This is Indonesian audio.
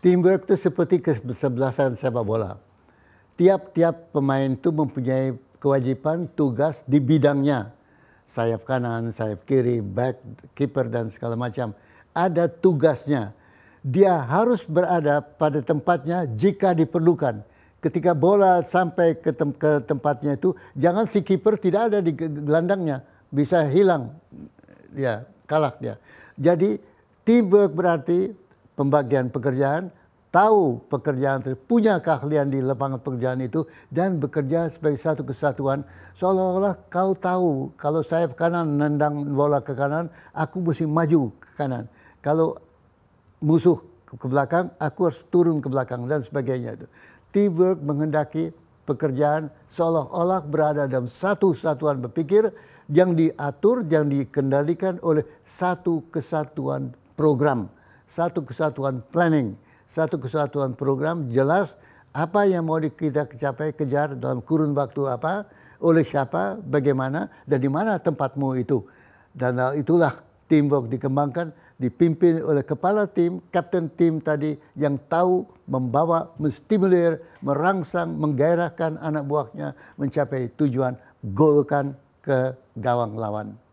Teamwork itu seperti kesebelasan sepak bola. Tiap-tiap pemain itu mempunyai kewajiban tugas di bidangnya. Sayap kanan, sayap kiri, back, keeper dan segala macam. Ada tugasnya. Dia harus berada pada tempatnya jika diperlukan. Ketika bola sampai ke, tem ke tempatnya itu, jangan si kiper tidak ada di gelandangnya, bisa hilang, ya kalah dia. Jadi teamwork berarti pembagian pekerjaan, tahu pekerjaan, punya keahlian di lapangan pekerjaan itu, dan bekerja sebagai satu kesatuan. Seolah-olah kau tahu, kalau saya ke kanan, nendang bola ke kanan, aku mesti maju ke kanan. Kalau musuh ke belakang, aku harus turun ke belakang, dan sebagainya. itu. Teamwork menghendaki pekerjaan seolah-olah berada dalam satu satuan berpikir yang diatur, yang dikendalikan oleh satu kesatuan program satu kesatuan planning, satu kesatuan program jelas apa yang mau kita capai kejar dalam kurun waktu apa, oleh siapa, bagaimana, dan di mana tempatmu itu. Dan itulah teamwork dikembangkan, dipimpin oleh kepala tim, kapten tim tadi yang tahu membawa, menstimulir, merangsang, menggairahkan anak buahnya mencapai tujuan golkan ke gawang lawan.